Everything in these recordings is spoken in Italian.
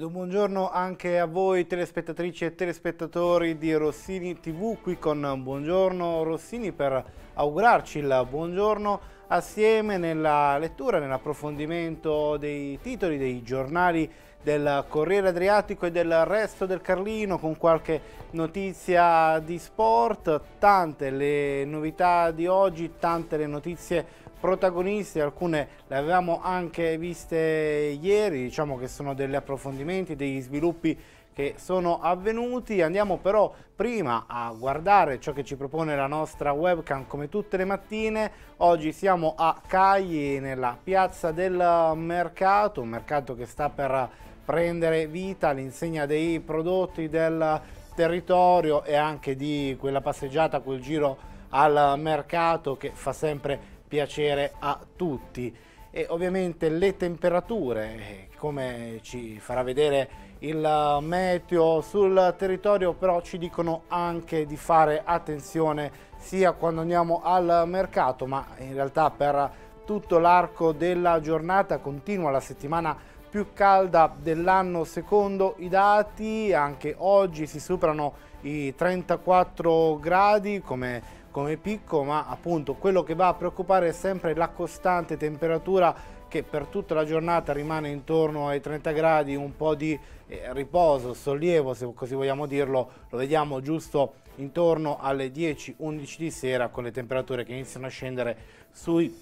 Ed un buongiorno anche a voi telespettatrici e telespettatori di Rossini TV, qui con Buongiorno Rossini per augurarci il buongiorno assieme nella lettura, nell'approfondimento dei titoli dei giornali del Corriere Adriatico e del resto del Carlino con qualche notizia di sport, tante le novità di oggi, tante le notizie di protagoniste, alcune le avevamo anche viste ieri, diciamo che sono degli approfondimenti, degli sviluppi che sono avvenuti. Andiamo però prima a guardare ciò che ci propone la nostra webcam come tutte le mattine. Oggi siamo a Cagli nella piazza del mercato, un mercato che sta per prendere vita all'insegna dei prodotti del territorio e anche di quella passeggiata, quel giro al mercato che fa sempre piacere a tutti e ovviamente le temperature eh, come ci farà vedere il meteo sul territorio però ci dicono anche di fare attenzione sia quando andiamo al mercato ma in realtà per tutto l'arco della giornata continua la settimana più calda dell'anno secondo i dati anche oggi si superano i 34 gradi come come picco, ma appunto quello che va a preoccupare è sempre la costante temperatura che per tutta la giornata rimane intorno ai 30 gradi, un po' di eh, riposo, sollievo se così vogliamo dirlo, lo vediamo giusto intorno alle 10-11 di sera con le temperature che iniziano a scendere sui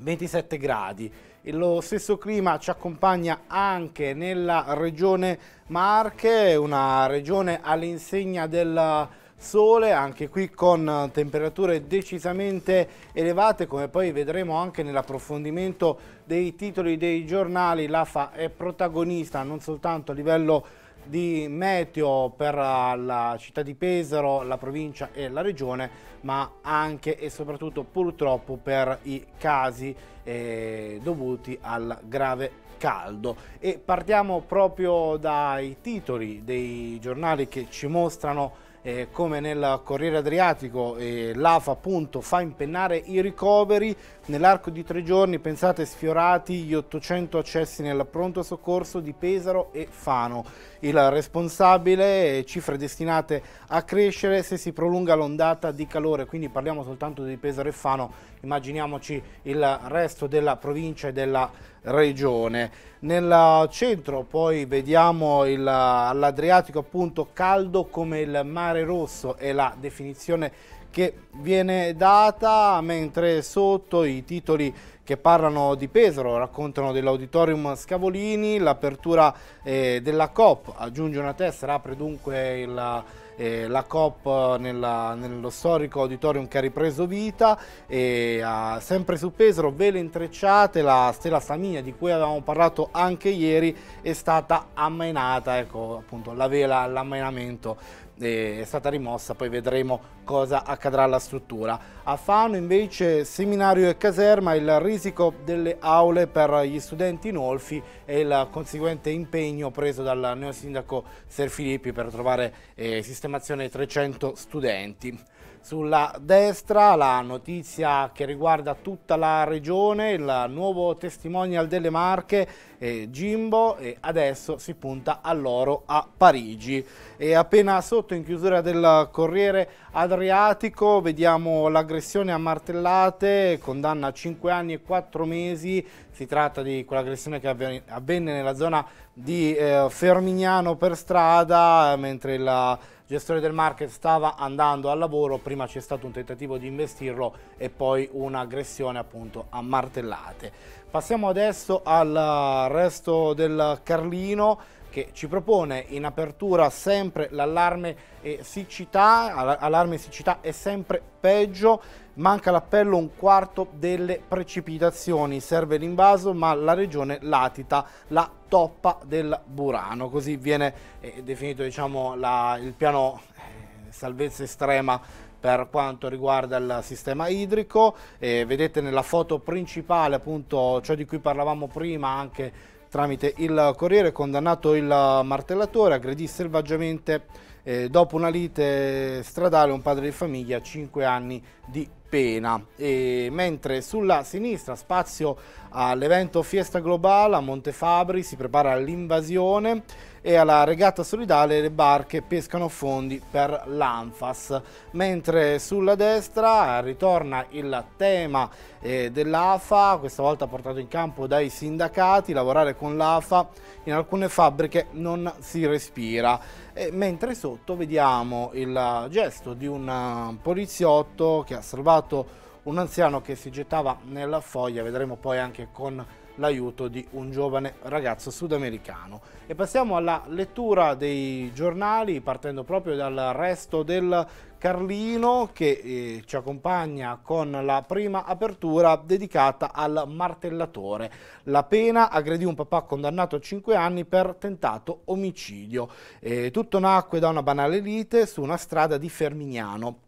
27 gradi. E lo stesso clima ci accompagna anche nella regione Marche, una regione all'insegna del sole, anche qui con temperature decisamente elevate, come poi vedremo anche nell'approfondimento dei titoli dei giornali, l'AFA è protagonista non soltanto a livello di meteo per la città di Pesaro, la provincia e la regione, ma anche e soprattutto purtroppo per i casi eh, dovuti al grave caldo. E partiamo proprio dai titoli dei giornali che ci mostrano eh, come nel Corriere Adriatico eh, l'AFA appunto fa impennare i ricoveri nell'arco di tre giorni pensate sfiorati gli 800 accessi nel pronto soccorso di Pesaro e Fano il responsabile eh, cifre destinate a crescere se si prolunga l'ondata di calore quindi parliamo soltanto di Pesaro e Fano immaginiamoci il resto della provincia e della regione. Nel centro poi vediamo l'Adriatico appunto caldo come il mare rosso è la definizione che viene data, mentre sotto i titoli che parlano di Pesaro raccontano dell'auditorium Scavolini, l'apertura eh, della COP aggiunge una tessera, apre dunque il eh, la COP eh, nella, nello storico auditorium che ha ripreso vita e ah, sempre su Pesaro, vele intrecciate, la stella Samia di cui avevamo parlato anche ieri è stata ammainata, ecco appunto la vela all'ammainamento è stata rimossa, poi vedremo cosa accadrà alla struttura. A Fano invece seminario e caserma, il risico delle aule per gli studenti inolfi e il conseguente impegno preso dal neosindaco Ser Filippi per trovare eh, sistemazione 300 studenti. Sulla destra la notizia che riguarda tutta la regione, il nuovo testimonial delle Marche eh, Jimbo e adesso si punta all'oro a Parigi. E appena sotto in chiusura del Corriere Adriatico vediamo l'aggressione a martellate, condanna a 5 anni e 4 mesi, si tratta di quell'aggressione che avvenne nella zona di eh, Fermignano per strada, mentre la gestore del market stava andando al lavoro, prima c'è stato un tentativo di investirlo e poi un'aggressione appunto a martellate. Passiamo adesso al eh, resto del Carlino che ci propone in apertura sempre l'allarme siccità, allarme siccità è sempre peggio, manca l'appello un quarto delle precipitazioni, serve l'invaso ma la regione latita la toppa del Burano, così viene eh, definito diciamo, la, il piano eh, salvezza estrema per quanto riguarda il sistema idrico, eh, vedete nella foto principale appunto ciò di cui parlavamo prima anche tramite il Corriere, condannato il martellatore, aggredì selvaggiamente eh, dopo una lite stradale un padre di famiglia a 5 anni di pena. E mentre sulla sinistra spazio all'evento Fiesta Globale a Montefabri si prepara l'invasione e alla regata solidale le barche pescano fondi per l'Anfas, mentre sulla destra ritorna il tema eh, dell'AFA, questa volta portato in campo dai sindacati, lavorare con l'AFA in alcune fabbriche non si respira e mentre sotto vediamo il gesto di un eh, poliziotto che ha salvato un anziano che si gettava nella foglia, vedremo poi anche con l'aiuto di un giovane ragazzo sudamericano. E passiamo alla lettura dei giornali, partendo proprio dal resto del Carlino che eh, ci accompagna con la prima apertura dedicata al martellatore. La pena aggredì un papà condannato a 5 anni per tentato omicidio. Eh, tutto nacque da una banale lite su una strada di Fermignano.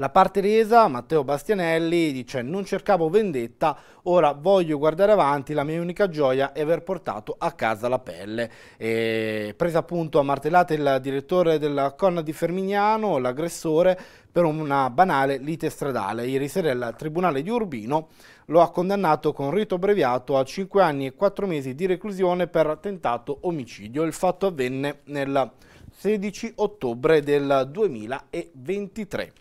La parte resa, Matteo Bastianelli dice non cercavo vendetta, ora voglio guardare avanti, la mia unica gioia è aver portato a casa la pelle. E presa appunto a martellate il direttore della Conna di Fermignano, l'aggressore, per una banale lite stradale. Ieri sera il Tribunale di Urbino lo ha condannato con rito abbreviato a 5 anni e 4 mesi di reclusione per attentato omicidio. Il fatto avvenne nel 16 ottobre del 2023.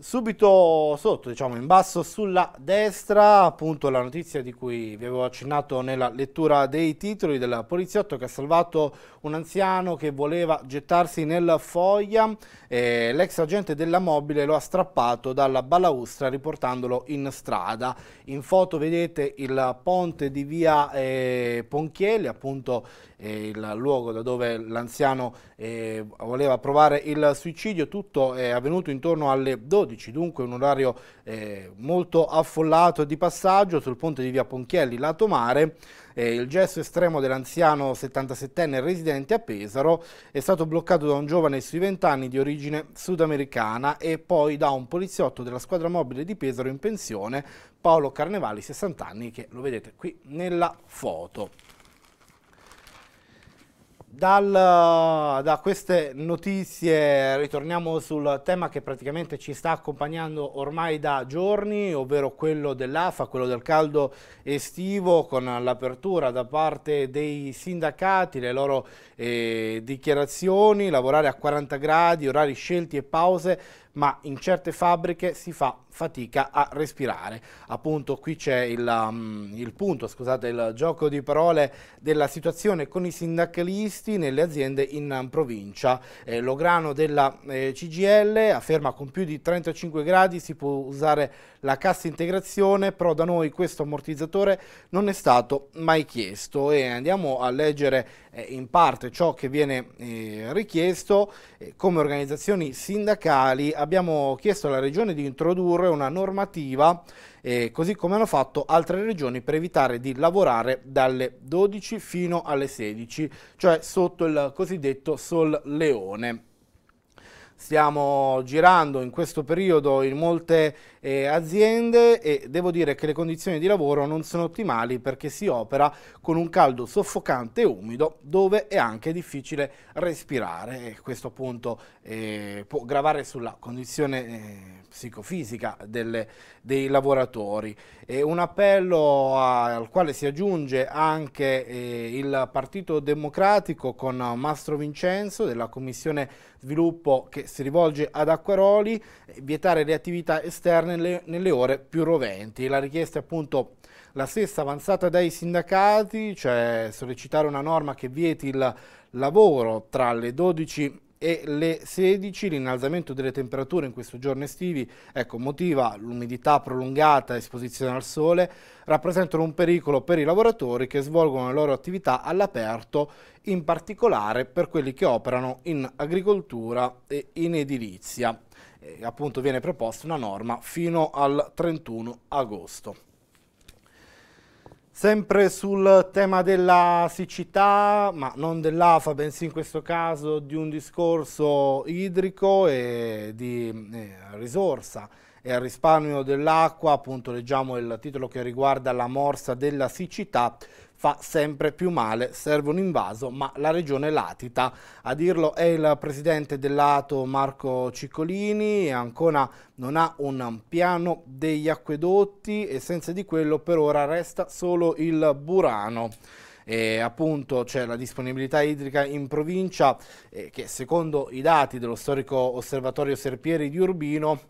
Subito sotto, diciamo in basso sulla destra, appunto la notizia di cui vi avevo accennato nella lettura dei titoli del poliziotto che ha salvato un anziano che voleva gettarsi nel foglia l'ex agente della mobile lo ha strappato dalla balaustra riportandolo in strada. In foto vedete il ponte di via eh, Ponchielli, appunto eh, il luogo da dove l'anziano eh, voleva provare il suicidio, tutto è avvenuto intorno alle 12 12, dunque un orario eh, molto affollato di passaggio sul ponte di via Ponchielli, lato mare. Eh, il gesto estremo dell'anziano 77enne residente a Pesaro è stato bloccato da un giovane sui 20 anni di origine sudamericana e poi da un poliziotto della squadra mobile di Pesaro in pensione, Paolo Carnevali, 60 anni, che lo vedete qui nella foto. Dal, da queste notizie ritorniamo sul tema che praticamente ci sta accompagnando ormai da giorni, ovvero quello dell'AFA, quello del caldo estivo, con l'apertura da parte dei sindacati, le loro eh, dichiarazioni, lavorare a 40 gradi, orari scelti e pause ma in certe fabbriche si fa fatica a respirare. Appunto qui c'è il, um, il, punto, scusate il gioco di parole, della situazione con i sindacalisti nelle aziende in um, provincia. Eh, Lograno della eh, CGL afferma con più di 35 gradi si può usare la cassa integrazione, però da noi questo ammortizzatore non è stato mai chiesto e andiamo a leggere eh, in parte ciò che viene eh, richiesto. Eh, come organizzazioni sindacali abbiamo abbiamo chiesto alla Regione di introdurre una normativa, eh, così come hanno fatto altre regioni, per evitare di lavorare dalle 12 fino alle 16, cioè sotto il cosiddetto Sol Leone stiamo girando in questo periodo in molte eh, aziende e devo dire che le condizioni di lavoro non sono ottimali perché si opera con un caldo soffocante e umido dove è anche difficile respirare e questo appunto eh, può gravare sulla condizione eh, psicofisica delle, dei lavoratori. E un appello a, al quale si aggiunge anche eh, il Partito Democratico con Mastro Vincenzo della Commissione sviluppo che si rivolge ad acquaroli, eh, vietare le attività esterne le, nelle ore più roventi. La richiesta è appunto la stessa avanzata dai sindacati, cioè sollecitare una norma che vieti il lavoro tra le 12 e le 16 l'innalzamento delle temperature in questi giorni estivi ecco, motiva l'umidità prolungata e esposizione al sole rappresentano un pericolo per i lavoratori che svolgono le loro attività all'aperto in particolare per quelli che operano in agricoltura e in edilizia e appunto viene proposta una norma fino al 31 agosto Sempre sul tema della siccità, ma non dell'AFA, bensì in questo caso di un discorso idrico e di eh, risorsa e al risparmio dell'acqua, appunto leggiamo il titolo che riguarda la morsa della siccità, fa sempre più male, serve un invaso, ma la regione latita. A dirlo è il presidente dell'Ato Marco Ciccolini e Ancona non ha un piano degli acquedotti e senza di quello per ora resta solo il Burano. E appunto c'è la disponibilità idrica in provincia eh, che secondo i dati dello storico osservatorio Serpieri di Urbino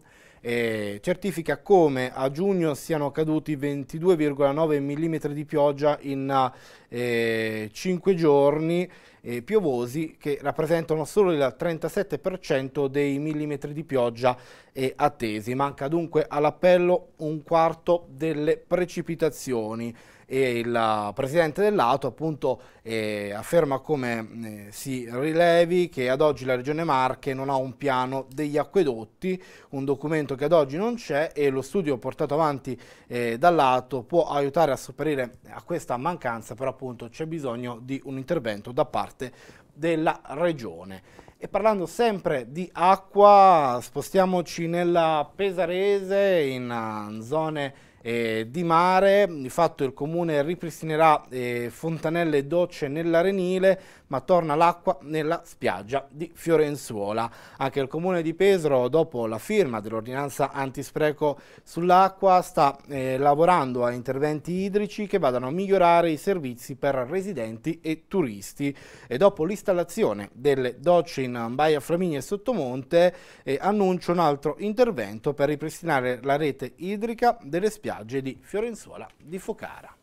eh, certifica come a giugno siano caduti 22,9 mm di pioggia in eh, 5 giorni eh, piovosi che rappresentano solo il 37% dei millimetri di pioggia eh, attesi. Manca dunque all'appello un quarto delle precipitazioni e il presidente dell'auto appunto eh, afferma come eh, si rilevi che ad oggi la regione Marche non ha un piano degli acquedotti, un documento che ad oggi non c'è e lo studio portato avanti eh, dall'auto può aiutare a superare a questa mancanza, però appunto c'è bisogno di un intervento da parte della regione. E parlando sempre di acqua, spostiamoci nella Pesarese, in uh, zone eh, di mare, di fatto il comune ripristinerà eh, fontanelle e docce nell'Arenile, ma torna l'acqua nella spiaggia di Fiorenzuola. Anche il comune di Pesaro, dopo la firma dell'ordinanza antispreco sull'acqua, sta eh, lavorando a interventi idrici che vadano a migliorare i servizi per residenti e turisti. E dopo l'installazione delle docce in Baia Flaminia e Sottomonte, eh, annuncia un altro intervento per ripristinare la rete idrica delle spiagge spiagge di Fiorenzuola di Focara.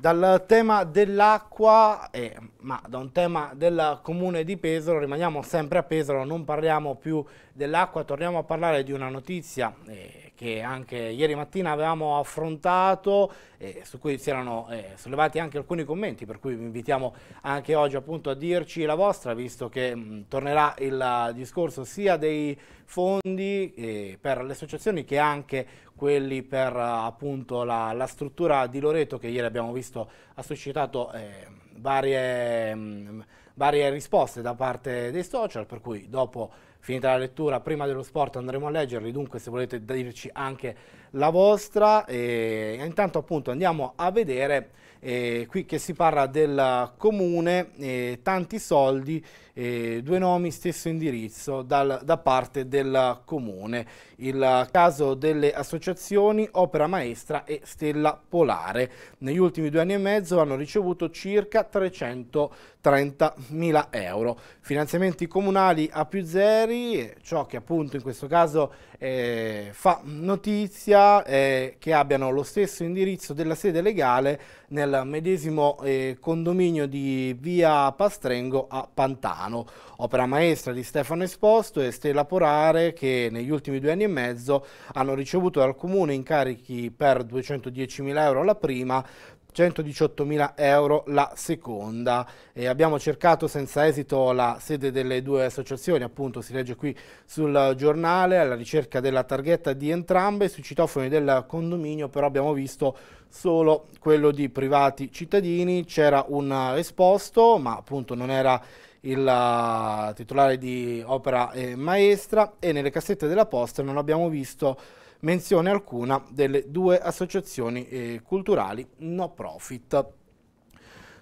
Dal tema dell'acqua, eh, ma da un tema del comune di Pesaro, rimaniamo sempre a Pesaro, non parliamo più dell'acqua, torniamo a parlare di una notizia eh, che anche ieri mattina avevamo affrontato, eh, su cui si erano eh, sollevati anche alcuni commenti, per cui vi invitiamo anche oggi appunto a dirci la vostra, visto che mh, mm, tornerà il discorso sia dei fondi eh, per le associazioni che anche quelli per appunto la, la, struttura di Loreto che ieri abbiamo visto ha suscitato eh, varie, mh, mm, varie risposte da parte dei social per cui dopo finita la lettura, prima dello sport andremo a leggerli, dunque se volete dirci anche la vostra. E intanto appunto andiamo a vedere eh, qui che si parla del comune, eh, tanti soldi, eh, due nomi, stesso indirizzo dal, da parte del comune. Il caso delle associazioni Opera Maestra e Stella Polare. Negli ultimi due anni e mezzo hanno ricevuto circa 330.000 euro. Finanziamenti comunali a più zero ieri, ciò che appunto in questo caso eh, fa notizia è che abbiano lo stesso indirizzo della sede legale nel medesimo eh, condominio di via Pastrengo a Pantano. Opera maestra di Stefano Esposto e Stella Porare che negli ultimi due anni e mezzo hanno ricevuto dal comune incarichi per 210.000 euro alla prima, 118.000 euro la seconda e abbiamo cercato senza esito la sede delle due associazioni appunto si legge qui sul giornale alla ricerca della targhetta di entrambe sui citofoni del condominio però abbiamo visto solo quello di privati cittadini c'era un esposto ma appunto non era il eh, titolare di opera e eh, maestra e nelle cassette della posta non abbiamo visto menzione alcuna delle due associazioni eh, culturali no profit.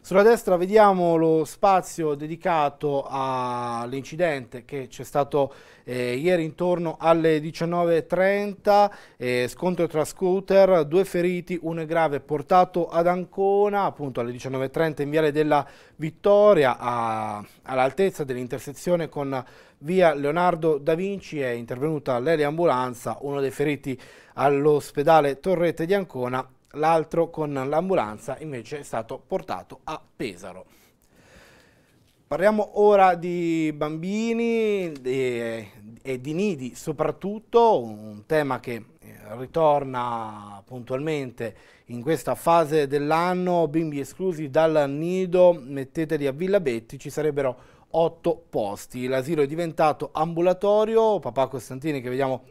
Sulla destra vediamo lo spazio dedicato all'incidente che c'è stato eh, ieri intorno alle 19.30, eh, scontro tra scooter, due feriti, uno è grave portato ad Ancona, appunto alle 19.30 in Viale della Vittoria, all'altezza dell'intersezione con via Leonardo da Vinci è intervenuta l'eliambulanza, uno dei feriti all'ospedale Torrette di Ancona, l'altro con l'ambulanza invece è stato portato a Pesaro. Parliamo ora di bambini e, e di nidi soprattutto, un tema che eh, ritorna puntualmente in questa fase dell'anno, bimbi esclusi dal nido, metteteli a Villa Betti, ci sarebbero 8 posti. L'asilo è diventato ambulatorio, papà Costantini che vediamo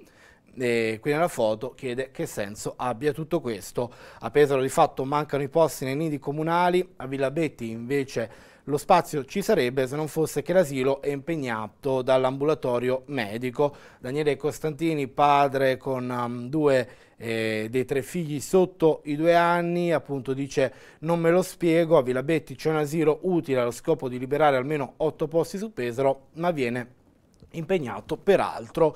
eh, qui nella foto chiede che senso abbia tutto questo. A Pesaro di fatto mancano i posti nei nidi comunali, a Villa Betti invece lo spazio ci sarebbe se non fosse che l'asilo è impegnato dall'ambulatorio medico. Daniele Costantini, padre con um, due eh, dei tre figli sotto i due anni, appunto dice non me lo spiego, a Villa Betti c'è un asilo utile allo scopo di liberare almeno otto posti su Pesaro, ma viene impegnato peraltro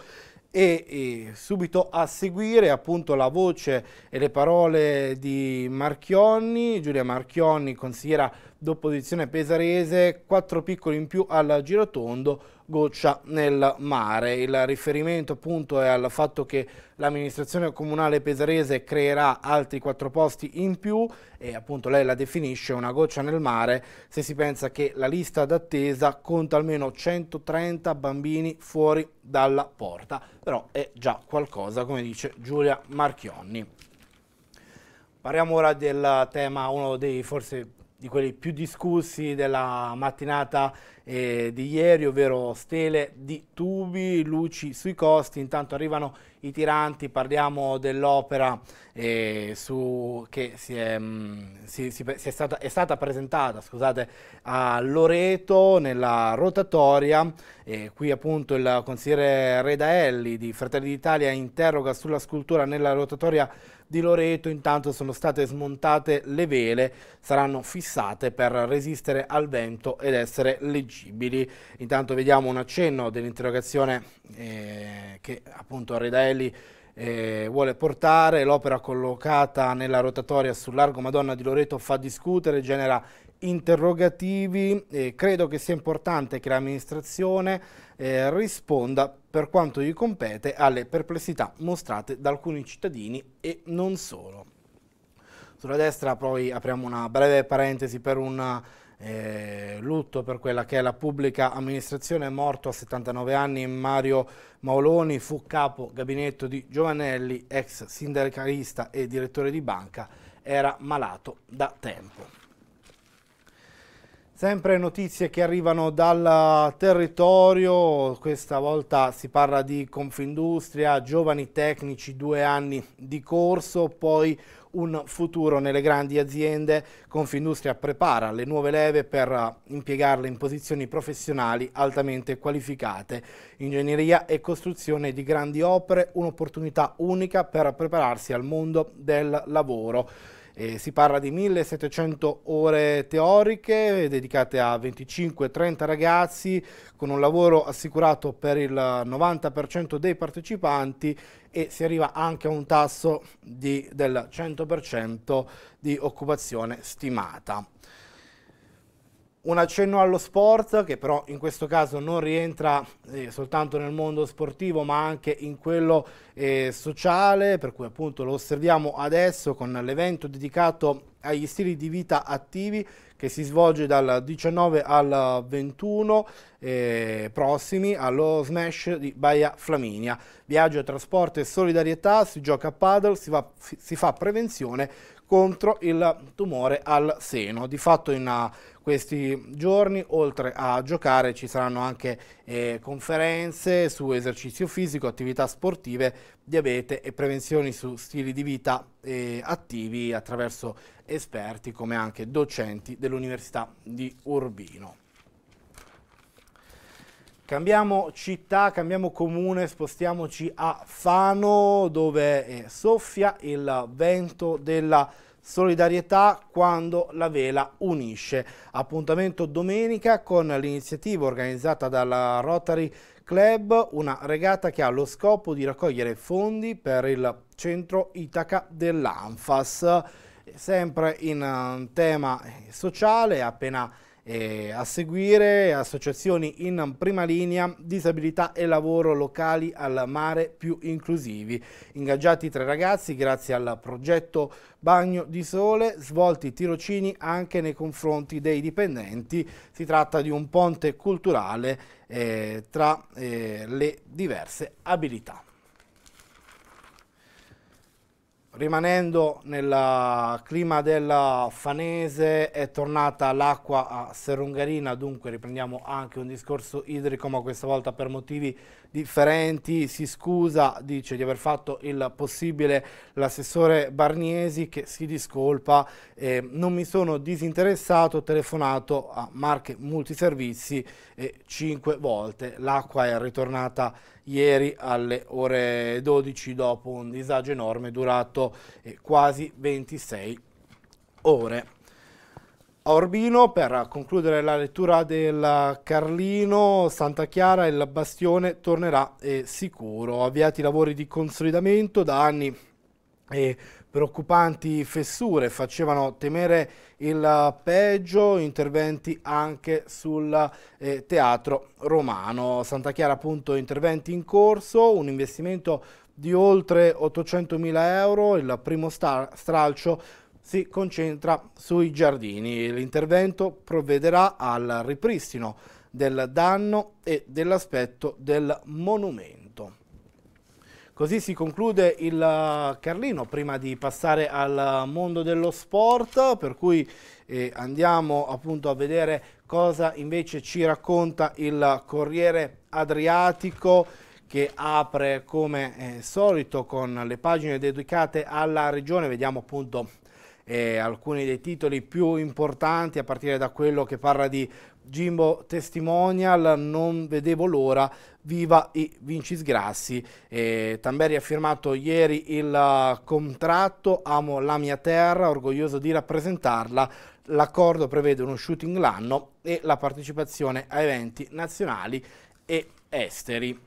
e, e, subito a seguire appunto la voce e le parole di Marchionni, Giulia Marchionni, consigliera dopo posizione pesarese, quattro piccoli in più al girotondo, goccia nel mare. Il riferimento appunto è al fatto che l'amministrazione comunale pesarese creerà altri quattro posti in più e appunto lei la definisce una goccia nel mare se si pensa che la lista d'attesa conta almeno 130 bambini fuori dalla porta, però è già qualcosa come dice Giulia Marchionni. Parliamo ora del tema, uno dei forse di quelli più discussi della mattinata eh, di ieri, ovvero stele di tubi, luci sui costi, intanto arrivano i tiranti, parliamo dell'opera eh, che si è, mh, mm, si, si, si è, stata, è, stata, presentata scusate, a Loreto nella rotatoria, eh, qui appunto il consigliere Redaelli di Fratelli d'Italia interroga sulla scultura nella rotatoria di Loreto. Intanto sono state smontate le vele, saranno fissate per resistere al vento ed essere leggibili. Intanto vediamo un accenno dell'interrogazione eh, che appunto Redaelli eh, vuole portare. L'opera collocata nella rotatoria sul largo Madonna di Loreto fa discutere, genera interrogativi e credo che sia importante che l'amministrazione eh, risponda per quanto gli compete alle perplessità mostrate da alcuni cittadini e non solo. Sulla destra poi apriamo una breve parentesi per un eh, lutto per quella che è la pubblica amministrazione, morto a 79 anni Mario Maoloni, fu capo gabinetto di Giovanelli, ex sindacalista e direttore di banca, era malato da tempo. Sempre notizie che arrivano dal territorio, questa volta si parla di Confindustria, giovani tecnici, due anni di corso, poi un futuro nelle grandi aziende. Confindustria prepara le nuove leve per impiegarle in posizioni professionali altamente qualificate. Ingegneria e costruzione di grandi opere, un'opportunità unica per prepararsi al mondo del lavoro. Eh, si parla di 1700 ore teoriche dedicate a 25-30 ragazzi con un lavoro assicurato per il 90% dei partecipanti e si arriva anche a un tasso di, del 100% di occupazione stimata. Un accenno allo sport, che però in questo caso non rientra eh, soltanto nel mondo sportivo, ma anche in quello eh, sociale, per cui appunto lo osserviamo adesso con l'evento dedicato agli stili di vita attivi che si svolge dal 19 al 21 eh, prossimi allo Smash di Baia Flaminia. Viaggio, trasporto e solidarietà, si gioca a paddle, si, va, si fa prevenzione contro il tumore al seno. Di fatto in questi giorni. Oltre a giocare ci saranno anche eh, conferenze su esercizio fisico, attività sportive, diabete e prevenzioni su stili di vita eh, attivi attraverso esperti come anche docenti dell'Università di Urbino. Cambiamo città, cambiamo comune, spostiamoci a Fano dove eh, soffia il vento della città solidarietà quando la vela unisce. Appuntamento domenica con l'iniziativa organizzata dalla Rotary Club, una regata che ha lo scopo di raccogliere fondi per il centro Itaca dell'Anfas. Sempre in eh, tema eh, sociale, appena eh, a seguire associazioni in prima linea, disabilità e lavoro locali al mare più inclusivi. Ingaggiati tre ragazzi grazie al progetto Bagno di Sole, svolti tirocini anche nei confronti dei dipendenti. Si tratta di un ponte culturale eh, tra eh, le diverse abilità rimanendo nel clima del Fanese è tornata l'acqua a Serungarina, dunque riprendiamo anche un discorso idrico, ma questa volta per motivi differenti. Si scusa, dice di aver fatto il possibile l'assessore Barniesi che si discolpa. Eh, non mi sono disinteressato, ho telefonato a Marche Multiservizi e cinque volte. L'acqua è ritornata in ieri alle ore 12 dopo un disagio enorme durato eh, quasi 26 ore. A Orbino, per concludere la lettura del Carlino, Santa Chiara e il bastione tornerà eh, sicuro. Avviati i lavori di consolidamento da anni e eh, Preoccupanti fessure facevano temere il peggio, interventi anche sul eh, teatro romano. Santa Chiara appunto interventi in corso, un investimento di oltre 800 mila euro, il primo stralcio si concentra sui giardini. L'intervento provvederà al ripristino del danno e dell'aspetto del monumento. Così si conclude il eh, Carlino prima di passare al mondo dello sport, per cui eh, andiamo appunto a vedere cosa invece ci racconta il Corriere Adriatico che apre come eh, solito con le pagine dedicate alla regione, vediamo appunto eh, alcuni dei titoli più importanti a partire da quello che parla di Jimbo testimonial, non vedevo l'ora, viva i Vincisgrassi. Eh, Tamberi ha firmato ieri il contratto, amo la mia terra, orgoglioso di rappresentarla. L'accordo prevede uno shooting l'anno e la partecipazione a eventi nazionali e esteri.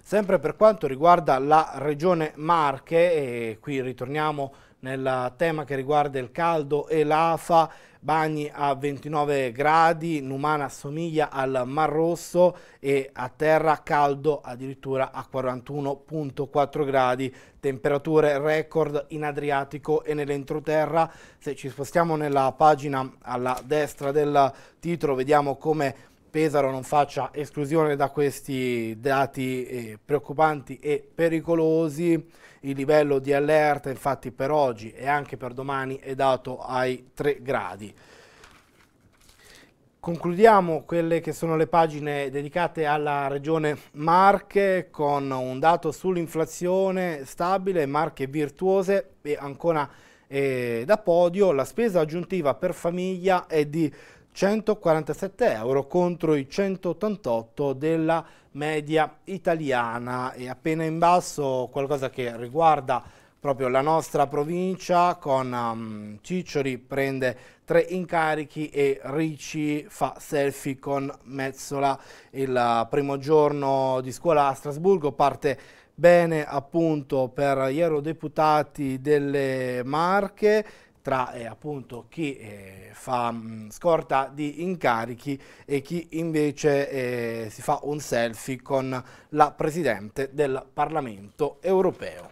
Sempre per quanto riguarda la regione Marche, e qui ritorniamo a nel tema che riguarda il caldo e l'AFA, Bagni a 29 gradi, Numana assomiglia al Mar Rosso e a terra caldo addirittura a 41.4 gradi, temperature record in Adriatico e nell'entroterra. Se ci spostiamo nella pagina alla destra del titolo vediamo come Pesaro non faccia esclusione da questi dati eh, preoccupanti e pericolosi. Il livello di allerta infatti per oggi e anche per domani è dato ai 3 gradi. Concludiamo quelle che sono le pagine dedicate alla regione Marche con un dato sull'inflazione stabile, Marche virtuose e ancora eh, da podio la spesa aggiuntiva per famiglia è di 147 euro contro i 188 della media italiana e appena in basso qualcosa che riguarda proprio la nostra provincia con um, Cicciori prende tre incarichi e Ricci fa selfie con Mezzola il uh, primo giorno di scuola a Strasburgo parte bene appunto per gli eurodeputati delle Marche tra eh, appunto chi eh, fa mh, mm, scorta di incarichi e chi invece eh, si fa un selfie con la Presidente del Parlamento europeo.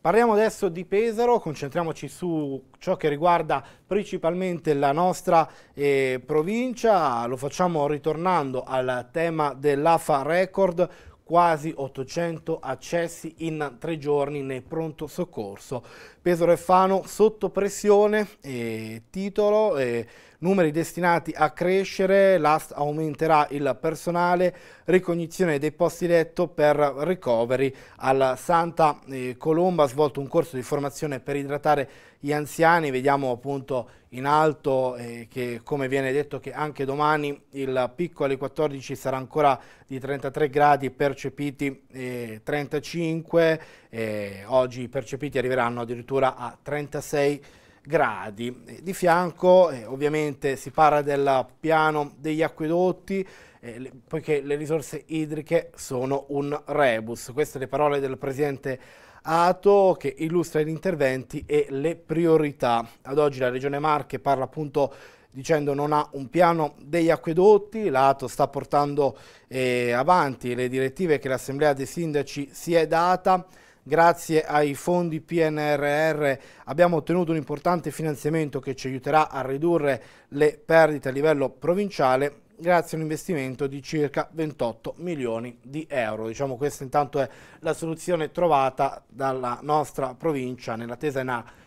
Parliamo adesso di Pesaro, concentriamoci su ciò che riguarda principalmente la nostra eh, provincia, lo facciamo ritornando al tema dell'AFA Record quasi 800 accessi in tre giorni nel pronto soccorso. Pesaro e Fano sotto pressione, e titolo, eh, numeri destinati a crescere, l'AST aumenterà il personale, ricognizione dei posti letto per ricoveri. Al Santa eh, Colomba ha svolto un corso di formazione per idratare gli anziani, vediamo appunto in alto eh, che come viene detto che anche domani il picco alle 14 sarà ancora di 33 gradi, percepiti eh, 35, eh, oggi i percepiti arriveranno addirittura a 36 gradi. Eh, di fianco eh, ovviamente si parla del piano degli acquedotti, eh, le, poiché le risorse idriche sono un rebus. Queste le parole del Presidente ATO che illustra gli interventi e le priorità. Ad oggi la Regione Marche parla appunto dicendo non ha un piano degli acquedotti, l'ATO sta portando eh, avanti le direttive che l'Assemblea dei Sindaci si è data, grazie ai fondi PNRR abbiamo ottenuto un importante finanziamento che ci aiuterà a ridurre le perdite a livello provinciale grazie a un investimento di circa 28 milioni di euro. Diciamo questa intanto è la soluzione trovata dalla nostra provincia nell'attesa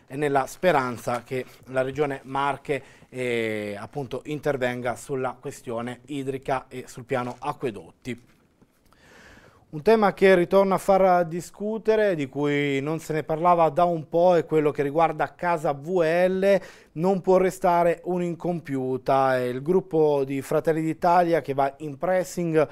e nella speranza che la regione Marche eh, appunto intervenga sulla questione idrica e sul piano acquedotti. Un tema che ritorna a far discutere, di cui non se ne parlava da un po', è quello che riguarda Casa VL, non può restare un'incompiuta. È il gruppo di Fratelli d'Italia che va in pressing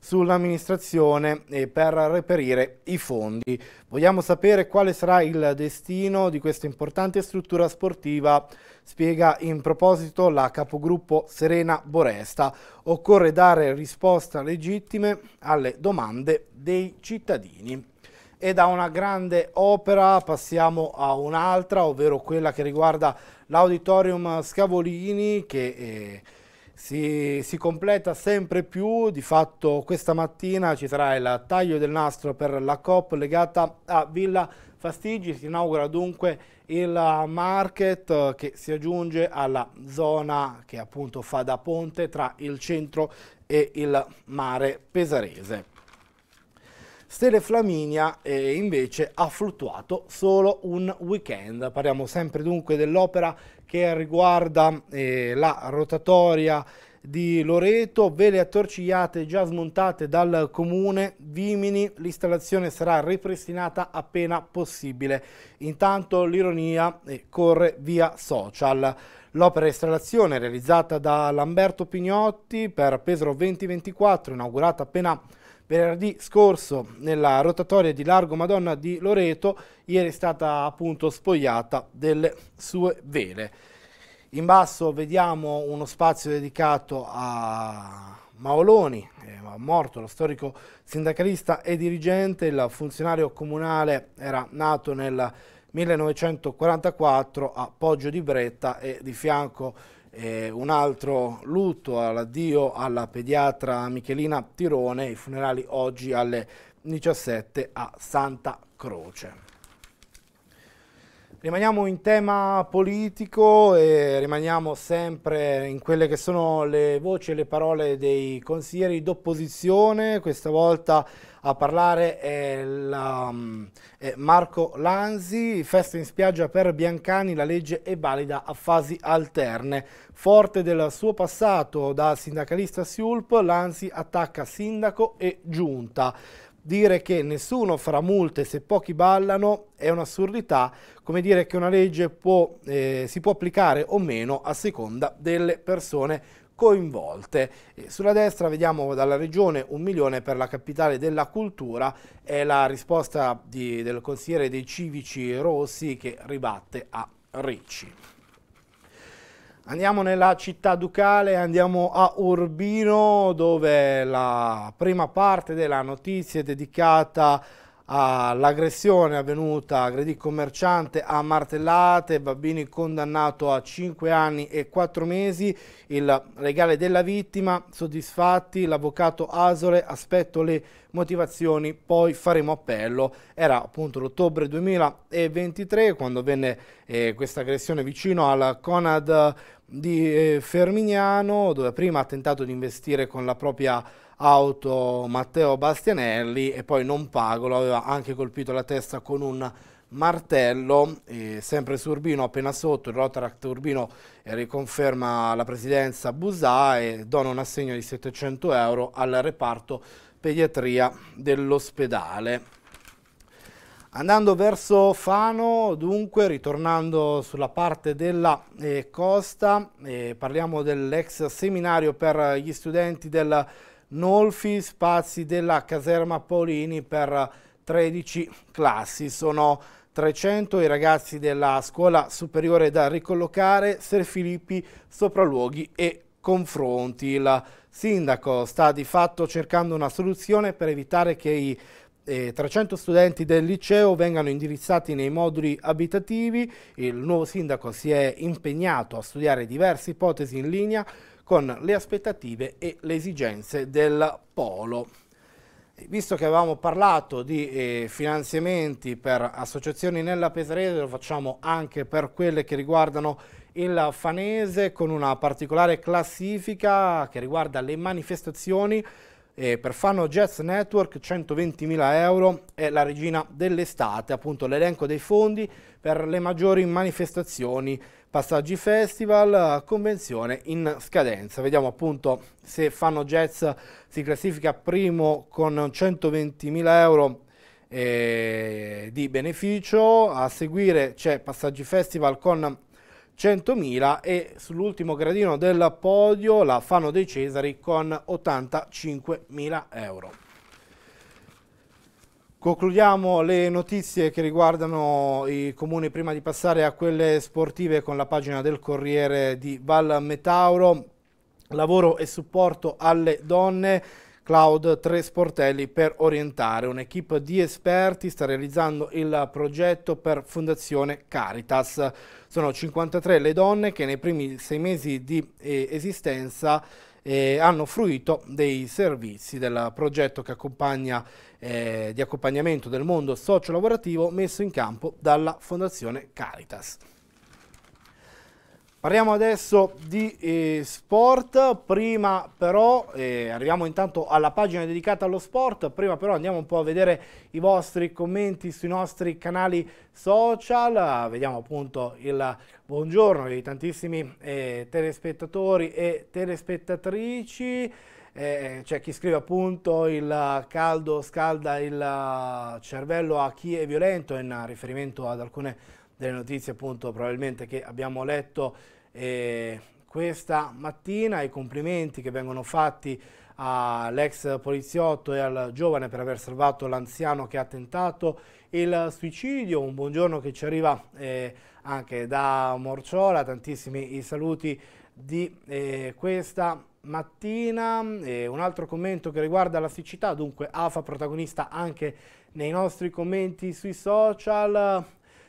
sull'amministrazione eh, per reperire i fondi. Vogliamo sapere quale sarà il destino di questa importante struttura sportiva, spiega in proposito la capogruppo Serena Boresta. Occorre dare risposte legittime alle domande dei cittadini. E da una grande opera passiamo a un'altra, ovvero quella che riguarda l'Auditorium Scavolini che... Eh, si, si, completa sempre più, di fatto questa mattina ci sarà il taglio del nastro per la COP legata a Villa Fastigi, si inaugura dunque il market che si aggiunge alla zona che appunto fa da ponte tra il centro e il mare pesarese. Stele Flaminia eh, invece ha fluttuato solo un weekend. Parliamo sempre dunque dell'opera che riguarda eh, la rotatoria di Loreto, vele attorcigliate già smontate dal comune Vimini, l'installazione sarà ripristinata appena possibile. Intanto l'ironia eh, corre via social. L'opera installazione realizzata da Lamberto Pignotti per Pesaro 2024, inaugurata appena venerdì scorso nella rotatoria di Largo Madonna di Loreto, ieri è stata appunto spogliata delle sue vele. In basso vediamo uno spazio dedicato a Maoloni, eh, morto lo storico sindacalista e dirigente, il funzionario comunale era nato nel 1944 a Poggio di Bretta e di fianco eh, un altro lutto all'addio alla pediatra Michelina Tirone, i funerali oggi alle 17 a Santa Croce. Rimaniamo in tema politico e rimaniamo sempre in quelle che sono le voci e le parole dei consiglieri d'opposizione. Questa volta a parlare è, la, mm, è Marco Lanzi, festa in spiaggia per Biancani, la legge è valida a fasi alterne. Forte del suo passato da sindacalista Siulp, Lanzi attacca sindaco e giunta dire che nessuno farà multe se pochi ballano è un'assurdità, come dire che una legge può, eh, si può applicare o meno a seconda delle persone coinvolte. Sulla destra vediamo dalla regione un milione per la capitale della cultura, è la risposta di, del consigliere dei civici Rossi che ribatte a Ricci. Andiamo nella città ducale, andiamo a Urbino dove la prima parte della notizia è dedicata all'aggressione avvenuta a Gredì Commerciante a martellate, Babbini condannato a 5 anni e 4 mesi, il legale della vittima, soddisfatti, l'avvocato Asole, aspetto le motivazioni, poi faremo appello. Era appunto l'ottobre 2023 quando venne eh, questa aggressione vicino al Conad di eh, Fermignano, dove prima ha tentato di investire con la propria auto Matteo Bastianelli e poi non pago, lo aveva anche colpito la testa con un martello, eh, sempre su Urbino appena sotto, il Rotaract Urbino eh, riconferma la presidenza Busà e dona un assegno di 700 euro al reparto pediatria dell'ospedale. Andando verso Fano, dunque, ritornando sulla parte della eh, costa, eh, parliamo dell'ex seminario per gli studenti del Nolfi, spazi della caserma Polini per 13 classi. Sono 300 i ragazzi della scuola superiore da ricollocare, Ser Filippi, sopralluoghi e confronti. Il sindaco sta di fatto cercando una soluzione per evitare che i 300 eh, studenti del liceo vengano indirizzati nei moduli abitativi. Il nuovo sindaco si è impegnato a studiare diverse ipotesi in linea con le aspettative e le esigenze del polo. Eh, visto che avevamo parlato di eh, finanziamenti per associazioni nella Pesarese, lo facciamo anche per quelle che riguardano il Fanese con una particolare classifica che riguarda le manifestazioni eh, per Fano Jazz Network 120.000 euro è la regina dell'estate, appunto l'elenco dei fondi per le maggiori manifestazioni, passaggi festival, convenzione in scadenza. Vediamo appunto se Fano Jazz si classifica primo con 120.000 euro eh, di beneficio, a seguire c'è Passaggi Festival con 100.000 e sull'ultimo gradino del podio la Fano dei Cesari con 85.000 euro. Concludiamo le notizie che riguardano i comuni prima di passare a quelle sportive con la pagina del Corriere di Val Metauro, lavoro e supporto alle donne. Cloud Tre Sportelli per orientare. Un'equipe di esperti sta realizzando il progetto per Fondazione Caritas. Sono 53 le donne che nei primi sei mesi di eh, esistenza eh, hanno fruito dei servizi del progetto accompagna, eh, di accompagnamento del mondo socio-lavorativo messo in campo dalla Fondazione Caritas. Parliamo adesso di eh, sport, prima però eh, arriviamo intanto alla pagina dedicata allo sport, prima però andiamo un po' a vedere i vostri commenti sui nostri canali social, vediamo appunto il buongiorno di tantissimi eh, telespettatori e telespettatrici. Eh, c'è chi scrive appunto il caldo scalda il eh, cervello a chi è violento in riferimento ad alcune delle notizie appunto probabilmente che abbiamo letto eh, questa mattina, i complimenti che vengono fatti all'ex poliziotto e al giovane per aver salvato l'anziano che ha tentato il suicidio. Un buongiorno che ci arriva eh, anche da Morciola, tantissimi i saluti di eh, questa mattina. E un altro commento che riguarda la siccità, dunque AFA protagonista anche nei nostri commenti sui social.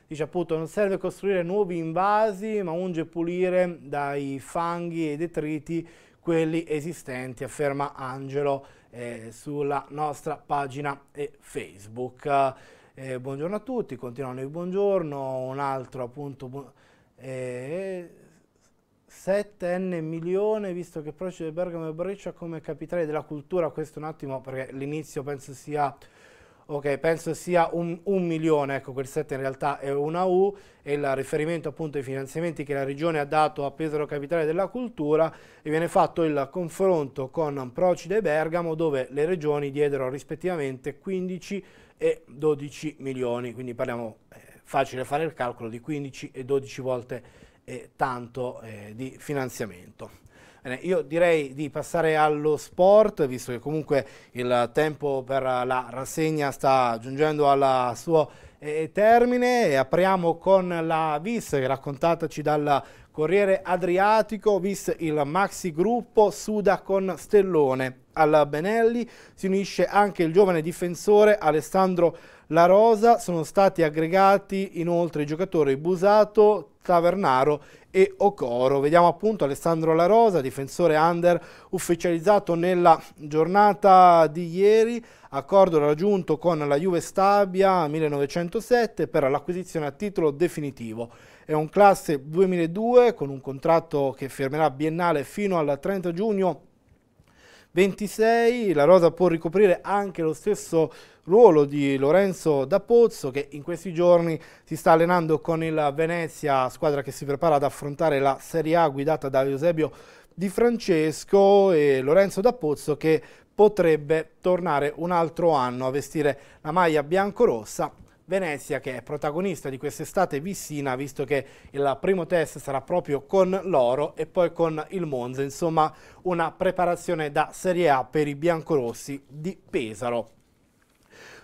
Dice appunto non serve costruire nuovi invasi ma unge pulire dai fanghi e detriti quelli esistenti, afferma Angelo eh, sulla nostra pagina eh, Facebook. Eh, buongiorno a tutti, continuano il buongiorno, un altro appunto... Bu 7N eh, milione, visto che Procide Bergamo e Breccia come capitale della cultura, questo un attimo perché l'inizio penso sia ok, penso sia un, un, milione, ecco quel 7 in realtà è una U, e il riferimento appunto ai finanziamenti che la Regione ha dato a Pesaro Capitale della Cultura, e viene fatto il confronto con Procide e Bergamo, dove le Regioni diedero rispettivamente 15 e 12 milioni, quindi parliamo, è eh, facile fare il calcolo, di 15 e 12 volte eh, tanto eh, di finanziamento. Bene, eh, io direi di passare allo sport, visto che comunque il tempo per la rassegna sta giungendo al suo eh, termine e apriamo con la VIS raccontataci dal Corriere Adriatico, VIS il maxi gruppo Suda con Stellone. Al Benelli si unisce anche il giovane difensore Alessandro La Rosa, sono stati aggregati inoltre i giocatori Busato, Tavernaro e Ocoro. Vediamo appunto Alessandro La Rosa, difensore under, ufficializzato nella giornata di ieri, accordo raggiunto con la Juve Stabia 1907 per l'acquisizione a titolo definitivo. È un classe 2002 con un contratto che fermerà biennale fino al 30 giugno 26, la rosa può ricoprire anche lo stesso ruolo di Lorenzo da Pozzo che in questi giorni si sta allenando con il Venezia, squadra che si prepara ad affrontare la Serie A guidata da Eusebio Di Francesco e Lorenzo da Pozzo che potrebbe tornare un altro anno a vestire la maglia biancorossa Venezia che è protagonista di quest'estate Vissina visto che il primo test sarà proprio con l'Oro e poi con il Monza, insomma una preparazione da Serie A per i biancorossi di Pesaro.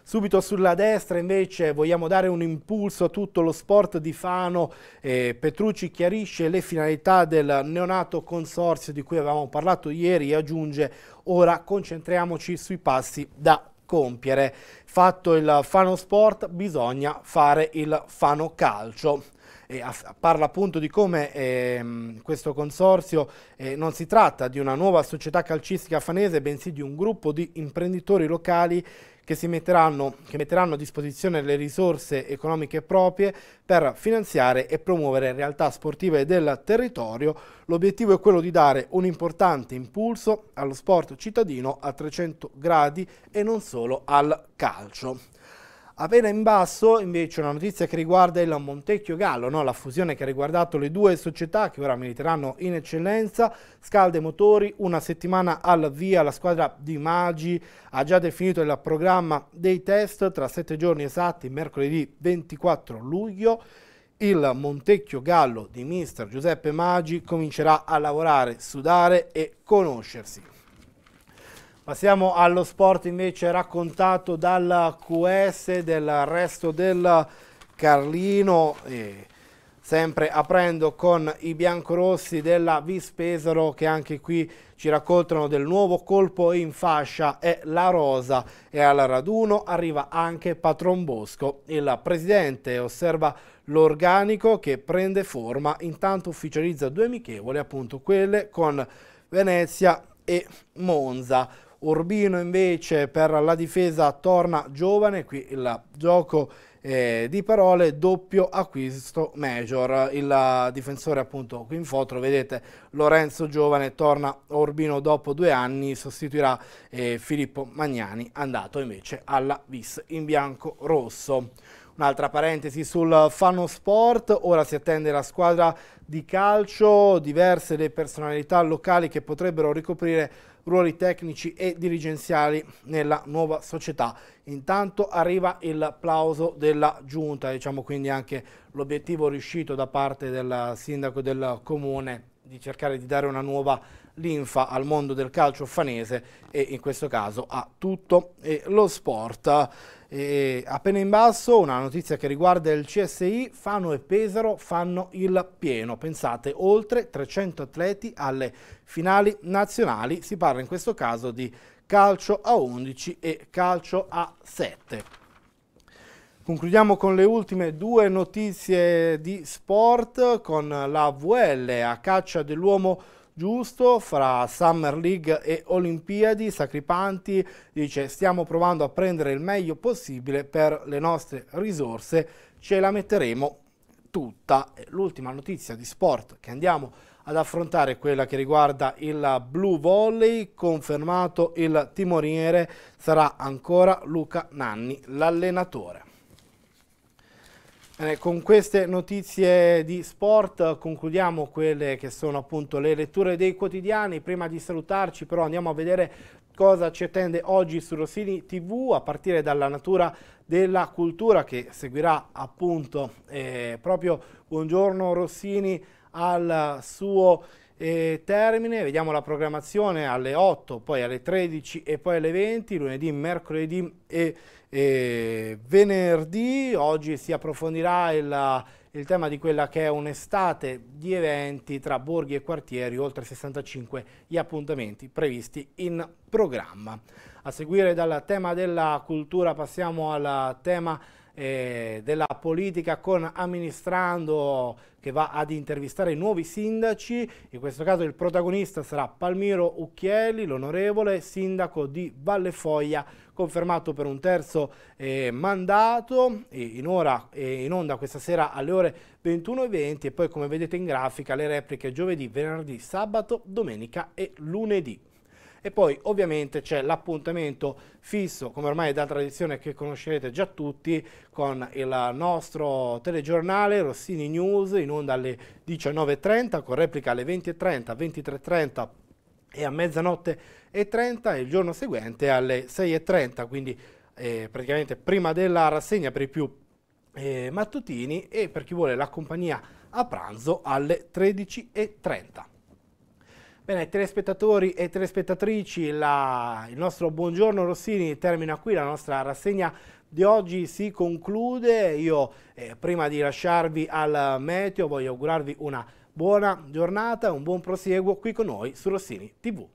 Subito sulla destra invece vogliamo dare un impulso a tutto lo sport di Fano. Eh, Petrucci chiarisce le finalità del neonato consorzio di cui avevamo parlato ieri e aggiunge ora concentriamoci sui passi da compiere. Fatto il fano sport bisogna fare il fano calcio eh, parla appunto di come eh, questo consorzio eh, non si tratta di una nuova società calcistica fanese, bensì di un gruppo di imprenditori locali che, metteranno, che metteranno a disposizione le risorse economiche proprie per finanziare e promuovere realtà sportive del territorio. L'obiettivo è quello di dare un importante impulso allo sport cittadino a 300 gradi e non solo al calcio. Appena in basso invece una notizia che riguarda il Montecchio Gallo, no? la fusione che ha riguardato le due società che ora militeranno in eccellenza, scalda i motori, una settimana al via, la squadra di Magi ha già definito il programma dei test tra sette giorni esatti, mercoledì 24 luglio. Il Montecchio Gallo di mister Giuseppe Magi comincerà a lavorare, sudare e conoscersi. Passiamo allo sport invece raccontato dalla QS del resto del Carlino, eh, sempre aprendo con i biancorossi della Vispesaro che anche qui ci raccontano del nuovo colpo in fascia è la rosa e al raduno arriva anche Patron Bosco. Il presidente osserva l'organico che prende forma, intanto ufficializza due amichevoli, appunto quelle con Venezia e Monza. Urbino invece per la difesa torna giovane, qui il gioco eh, di parole doppio acquisto major il difensore appunto qui in foto vedete Lorenzo Giovane torna a Urbino dopo due anni sostituirà eh, Filippo Magnani andato invece alla Vis in bianco rosso Un'altra parentesi sul Fano Sport, ora si attende la squadra di calcio, diverse le personalità locali che potrebbero ricoprire ruoli tecnici e dirigenziali nella nuova società. Intanto arriva il plauso della giunta, diciamo quindi anche l'obiettivo riuscito da parte del sindaco del comune di cercare di dare una nuova linfa al mondo del calcio fanese e in questo caso a tutto eh, lo sport. E appena in basso una notizia che riguarda il CSI, Fano e Pesaro fanno il pieno, pensate oltre 300 atleti alle finali nazionali, si parla in questo caso di calcio a 11 e calcio a 7. Concludiamo con le ultime due notizie di sport con la VL a caccia dell'uomo giusto fra Summer League e Olimpiadi, Sacripanti dice stiamo provando a prendere il meglio possibile per le nostre risorse, ce la metteremo tutta. L'ultima notizia di sport che andiamo ad affrontare quella che riguarda il Blue Volley, confermato il timoniere sarà ancora Luca Nanni, l'allenatore. Eh, con queste notizie di sport concludiamo quelle che sono appunto le letture dei quotidiani. Prima di salutarci però andiamo a vedere cosa ci attende oggi su Rossini TV a partire dalla natura della cultura che seguirà appunto eh, proprio Buongiorno Rossini al suo eh, termine. Vediamo la programmazione alle 8, poi alle 13 e poi alle 20, lunedì, mercoledì e e venerdì, oggi si approfondirà il, il tema di quella che è un'estate di eventi tra borghi e quartieri, oltre 65 gli appuntamenti previsti in programma. A seguire dal tema della cultura passiamo al tema eh, della politica con amministrando che va ad intervistare i nuovi sindaci, in questo caso il protagonista sarà Palmiro Ucchielli, l'onorevole sindaco di Valle Foglia, confermato per un terzo eh, mandato, in, ora, eh, in onda questa sera alle ore 21.20 e poi come vedete in grafica le repliche giovedì, venerdì, sabato, domenica e lunedì e poi ovviamente c'è l'appuntamento fisso, come ormai è da tradizione che conoscerete già tutti, con il nostro telegiornale Rossini News in onda alle 19.30, con replica alle 20.30, 23.30 e a mezzanotte e 30 e il giorno seguente alle 6.30, quindi eh, praticamente prima della rassegna per i più eh, mattutini e per chi vuole la compagnia a pranzo alle 13.30. Bene, telespettatori e telespettatrici, la, il nostro buongiorno Rossini termina qui, la nostra rassegna di oggi si conclude. Io eh, prima di lasciarvi al meteo voglio augurarvi una buona giornata, un buon prosieguo qui con noi su Rossini TV.